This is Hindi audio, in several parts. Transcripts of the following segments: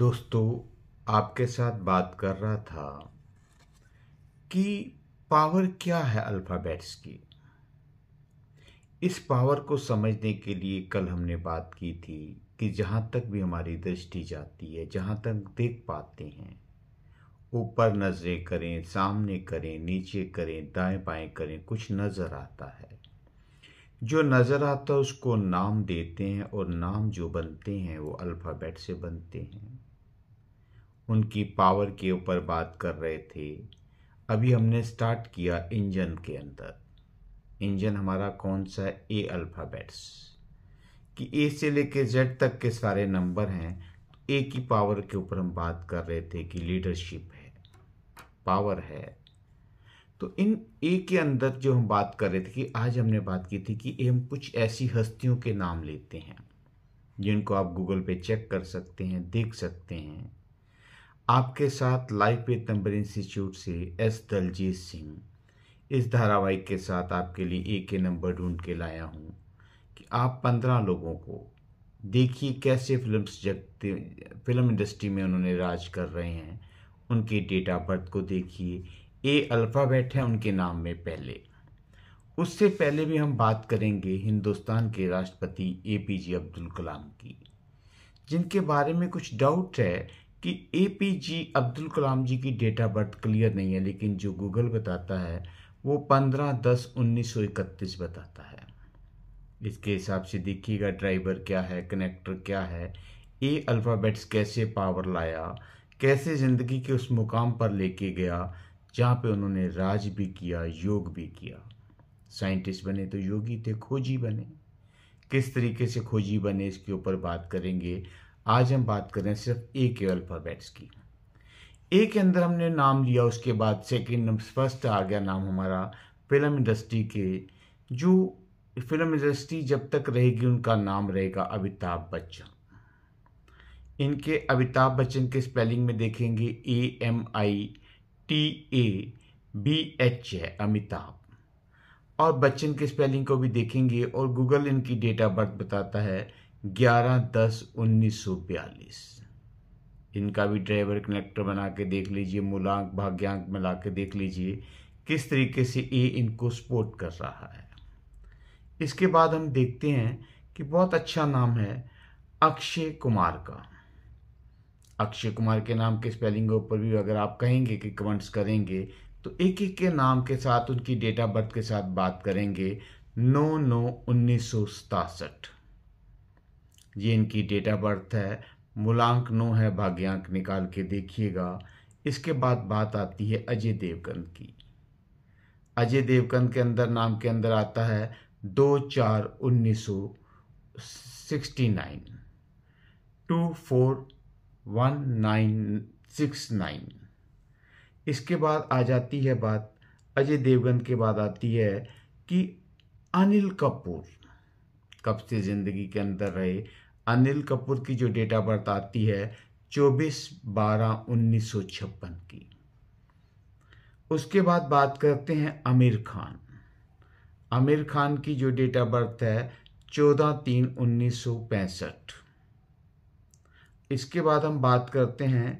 दोस्तों आपके साथ बात कर रहा था कि पावर क्या है अल्फ़ाबेट्स की इस पावर को समझने के लिए कल हमने बात की थी कि जहाँ तक भी हमारी दृष्टि जाती है जहाँ तक देख पाते हैं ऊपर नज़रें करें सामने करें नीचे करें दाएं बाएं करें कुछ नज़र आता है जो नज़र आता है उसको नाम देते हैं और नाम जो बनते हैं वो अल्फ़ाबेट से बनते हैं उनकी पावर के ऊपर बात कर रहे थे अभी हमने स्टार्ट किया इंजन के अंदर इंजन हमारा कौन सा ए अल्फ़ाबेट्स कि ए से लेके जेड तक के सारे नंबर हैं ए की पावर के ऊपर हम बात कर रहे थे कि लीडरशिप है पावर है तो इन ए के अंदर जो हम बात कर रहे थे कि आज हमने बात की थी कि हम कुछ ऐसी हस्तियों के नाम लेते हैं जिनको आप गूगल पे चेक कर सकते हैं देख सकते हैं आपके साथ लाइफ विद नंबर इंस्टीट्यूट से एस दलजीत सिंह इस धारावाहिक के साथ आपके लिए एक के नंबर ढूंढ के लाया हूँ कि आप पंद्रह लोगों को देखिए कैसे फिल्म जगते फिल्म इंडस्ट्री में उन्होंने राज कर रहे हैं उनके डेट ऑफ बर्थ को देखिए ए अल्फ़ाबेट है उनके नाम में पहले उससे पहले भी हम बात करेंगे हिंदुस्तान के राष्ट्रपति ए पी जे अब्दुल कलाम की जिनके बारे में कुछ डाउट है कि ए पी जी अब्दुल कलाम जी की डेट ऑफ बर्थ क्लियर नहीं है लेकिन जो गूगल बताता है वो पंद्रह दस उन्नीस सौ इकतीस बताता है इसके हिसाब से देखिएगा ड्राइवर क्या है कनेक्टर क्या है ए अल्फ़ाबेट्स कैसे पावर लाया कैसे ज़िंदगी के उस मुकाम पर लेके गया जहाँ पे उन्होंने राज भी किया योग भी किया साइंटिस्ट बने तो योगी थे खोजी बने किस तरीके से खोजी बने इसके ऊपर बात करेंगे आज हम बात कर रहे हैं सिर्फ ए के अल्फ़ाबेट्स की ए के अंदर हमने नाम लिया उसके बाद सेकेंड नंबर फर्स्ट आ गया नाम हमारा फिल्म इंडस्ट्री के जो फिल्म इंडस्ट्री जब तक रहेगी उनका नाम रहेगा अमिताभ बच्चन इनके अमिताभ बच्चन के स्पेलिंग में देखेंगे A M I T A B H है अमिताभ और बच्चन के स्पेलिंग को भी देखेंगे और गूगल इनकी डेट ऑफ बर्थ बताता है ग्यारह दस उन्नीस सौ बयालीस इनका भी ड्राइवर कनेक्टर बना के देख लीजिए मूलांक भाग्यांक में ला के देख लीजिए किस तरीके से ए इनको सपोर्ट कर रहा है इसके बाद हम देखते हैं कि बहुत अच्छा नाम है अक्षय कुमार का अक्षय कुमार के नाम के स्पेलिंग के ऊपर भी अगर आप कहेंगे कि कमेंट्स करेंगे तो एक एक के नाम के साथ उनकी डेट ऑफ बर्थ के साथ बात करेंगे नौ नौ उन्नीस सौ सतासठ ये इनकी डेट ऑफ बर्थ है मूलांक नौ है भाग्यांक निकाल के देखिएगा इसके बाद बात आती है अजय देवगन की अजय देवगन के अंदर नाम के अंदर आता है दो चार उन्नीस सौ sixty nine two four one nine six nine इसके बाद आ जाती है बात अजय देवगन के बाद आती है कि अनिल कपूर कब से ज़िंदगी के अंदर रहे अनिल कपूर की जो डेटा बर्थ आती है 24 बारह उन्नीस की उसके बाद बात करते हैं आमिर खान आमिर खान की जो डेट ऑफ बर्थ है चौदह तीन उन्नीस सौ पैंसठ इसके बाद हम बात करते हैं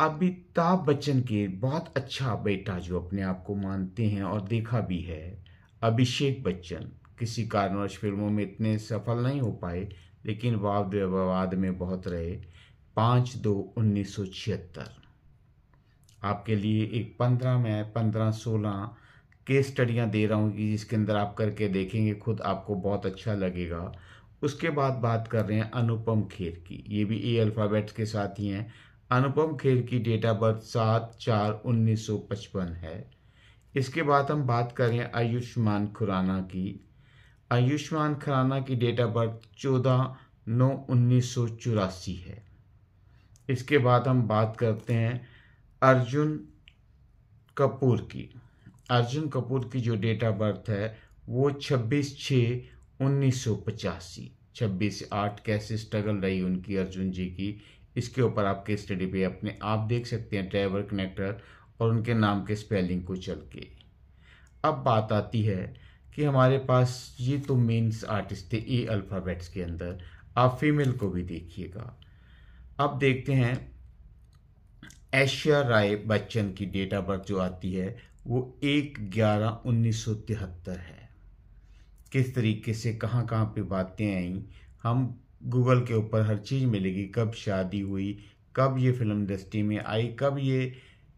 अमिताभ बच्चन के बहुत अच्छा बेटा जो अपने आप को मानते हैं और देखा भी है अभिषेक बच्चन किसी कारणवश फिल्मों में इतने सफल नहीं हो पाए लेकिन वाद विवाद में बहुत रहे पाँच दो उन्नीस सौ छिहत्तर आपके लिए एक पंद्रह में पंद्रह सोलह केस स्टडियाँ दे रहा हूँ कि जिसके अंदर आप करके देखेंगे खुद आपको बहुत अच्छा लगेगा उसके बाद बात कर रहे हैं अनुपम खेर की ये भी ए अल्फ़ाबेट्स के साथ ही हैं अनुपम खेर की डेट ऑफ बर्थ सात चार उन्नीस सौ पचपन है इसके बाद हम बात करें आयुष्मान खुराना की आयुष्मान खराना की डेट ऑफ बर्थ चौदह नौ उन्नीस सौ चौरासी है इसके बाद हम बात करते हैं अर्जुन कपूर की अर्जुन कपूर की जो डेट ऑफ बर्थ है वो छब्बीस छः उन्नीस सौ पचासी छब्बीस आठ कैसे स्ट्रगल रही उनकी अर्जुन जी की इसके ऊपर आपके स्टडी पे अपने आप देख सकते हैं ड्राइवर कनेक्टर और उनके नाम के स्पेलिंग को चल के अब बात आती है कि हमारे पास ये तो मेन्स आर्टिस्ट थे ए अल्फ़ाबेट्स के अंदर आप फीमेल को भी देखिएगा अब देखते हैं ऐशिया राय बच्चन की डेट ऑफ बर्थ जो आती है वो एक ग्यारह उन्नीस सौ तिहत्तर है किस तरीके से कहाँ कहाँ पे बातें आई हम गूगल के ऊपर हर चीज़ मिलेगी कब शादी हुई कब ये फिल्म इंडस्ट्री में आई कब ये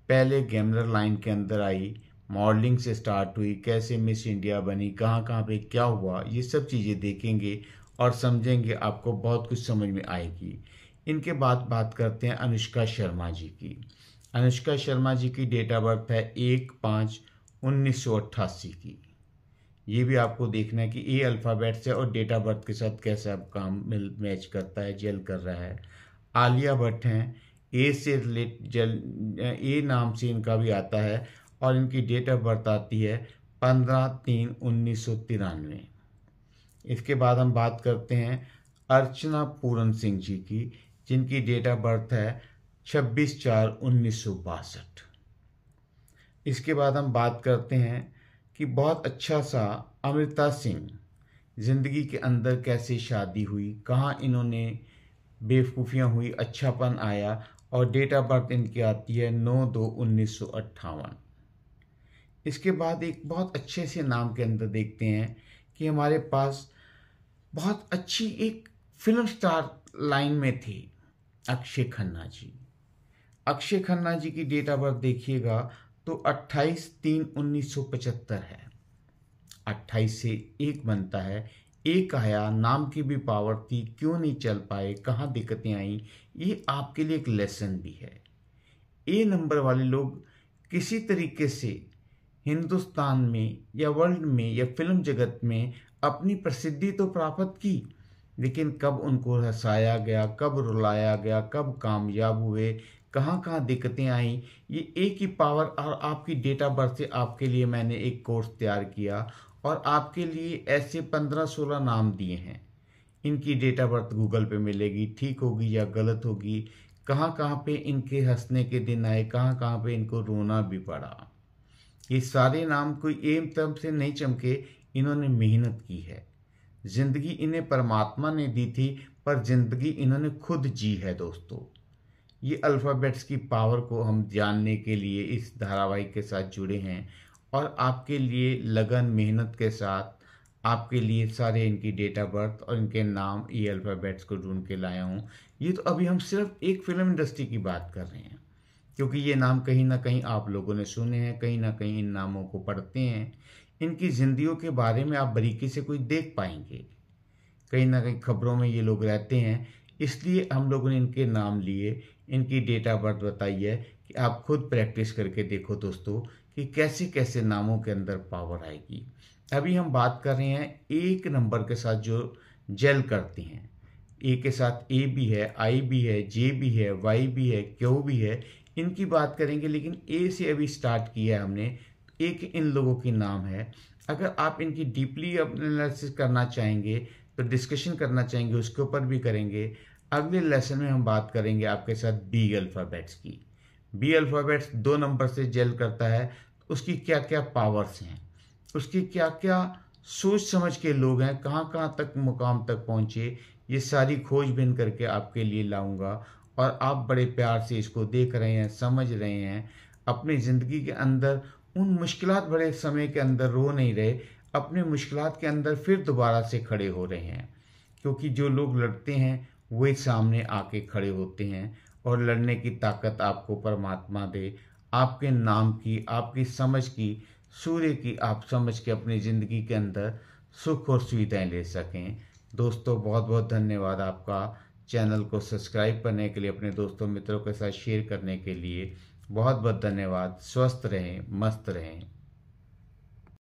पहले गैमलर लाइन के अंदर आई मॉडलिंग से स्टार्ट हुई कैसे मिस इंडिया बनी कहाँ कहाँ पे क्या हुआ ये सब चीज़ें देखेंगे और समझेंगे आपको बहुत कुछ समझ में आएगी इनके बाद बात करते हैं अनुष्का शर्मा जी की अनुष्का शर्मा जी की डेट ऑफ बर्थ है एक पाँच उन्नीस सौ अट्ठासी की ये भी आपको देखना है कि ए अल्फ़ाबेट से और डेट ऑफ बर्थ के साथ कैसे आप काम मिल मैच करता है जेल कर रहा है आलिया भट्ट हैं ए से रिलेट जल ए नाम से इनका भी आता है और इनकी डेट ऑफ बर्थ आती है पंद्रह तीन उन्नीस सौ तिरानवे इसके बाद हम बात करते हैं अर्चना पूरन सिंह जी की जिनकी डेट ऑफ बर्थ है छब्बीस चार उन्नीस सौ बासठ इसके बाद हम बात करते हैं कि बहुत अच्छा सा अमृता सिंह ज़िंदगी के अंदर कैसे शादी हुई कहाँ इन्होंने बेवकूफ़ियाँ हुई अच्छापन आया और डेट ऑफ बर्थ इनकी आती है नौ दो उन्नीस सौ अट्ठावन इसके बाद एक बहुत अच्छे से नाम के अंदर देखते हैं कि हमारे पास बहुत अच्छी एक फिल्म स्टार लाइन में थी अक्षय खन्ना जी अक्षय खन्ना जी की डेट ऑफ बर्थ देखिएगा तो 28 तीन पचहत्तर है 28 से एक बनता है एक आया नाम की भी पावर थी क्यों नहीं चल पाए कहाँ दिक्कतें आई ये आपके लिए एक लेसन भी है ए नंबर वाले लोग किसी तरीके से हिंदुस्तान में या वर्ल्ड में या फिल्म जगत में अपनी प्रसिद्धि तो प्राप्त की लेकिन कब उनको हंसाया गया कब रुलाया गया कब कामयाब हुए कहाँ कहाँ दिक्कतें आई ये एक ही पावर और आपकी डेट ऑफ बर्थ से आपके लिए मैंने एक कोर्स तैयार किया और आपके लिए ऐसे पंद्रह सोलह नाम दिए हैं इनकी डेट ऑफ बर्थ गूगल पे मिलेगी ठीक होगी या गलत होगी कहाँ कहाँ पे इनके हंसने के दिन आए कहाँ कहाँ पे इनको रोना भी पड़ा ये सारे नाम कोई एम तम से नहीं चमके इन्होंने मेहनत की है जिंदगी इन्हें परमात्मा ने दी थी पर जिंदगी इन्होंने खुद जी है दोस्तों ये अल्फ़ाबेट्स की पावर को हम जानने के लिए इस धारावाहिक के साथ जुड़े हैं और आपके लिए लगन मेहनत के साथ आपके लिए सारे इनकी डेट ऑफ बर्थ और इनके नाम ये अल्फ़ाबेट्स को ढूंढ के लाया हूँ ये तो अभी हम सिर्फ एक फिल्म इंडस्ट्री की बात कर रहे हैं क्योंकि ये नाम कहीं ना कहीं आप लोगों ने सुने हैं कहीं ना कहीं इन नामों को पढ़ते हैं इनकी जिंदगी के बारे में आप बारीकी से कुछ देख पाएंगे कहीं ना कहीं खबरों में ये लोग रहते हैं इसलिए हम लोगों ने इनके नाम लिए इनकी डेट ऑफ बर्थ बताई है कि आप खुद प्रैक्टिस करके देखो दोस्तों कि कैसे कैसे नामों के अंदर पावर आएगी अभी हम बात कर रहे हैं एक नंबर के साथ जो जेल करती हैं ए के साथ ए भी है आई भी है जे भी है वाई भी है क्यू भी है इनकी बात करेंगे लेकिन ए से अभी स्टार्ट किया है हमने एक इन लोगों के नाम है अगर आप इनकी डीपली एनालिसिस करना चाहेंगे तो डिस्कशन करना चाहेंगे उसके ऊपर भी करेंगे अगले लेसन में हम बात करेंगे आपके साथ बी अल्फ़ाबेट्स की बी अल्फ़ाबेट्स दो नंबर से जेल करता है उसकी क्या क्या पावर्स हैं उसकी क्या क्या सोच समझ के लोग हैं कहाँ कहाँ तक मुकाम तक पहुँचे ये सारी खोज बिन करके आपके लिए लाऊंगा और आप बड़े प्यार से इसको देख रहे हैं समझ रहे हैं अपनी ज़िंदगी के अंदर उन मुश्किल भरे समय के अंदर रो नहीं रहे अपने मुश्किल के अंदर फिर दोबारा से खड़े हो रहे हैं क्योंकि जो लोग लड़ते हैं वे सामने आके खड़े होते हैं और लड़ने की ताकत आपको परमात्मा दे आपके नाम की आपकी समझ की सूर्य की आप समझ के अपनी ज़िंदगी के अंदर सुख और सुविधाएं ले सकें दोस्तों बहुत बहुत धन्यवाद आपका चैनल को सब्सक्राइब करने के लिए अपने दोस्तों मित्रों के साथ शेयर करने के लिए बहुत बहुत धन्यवाद स्वस्थ रहें मस्त रहें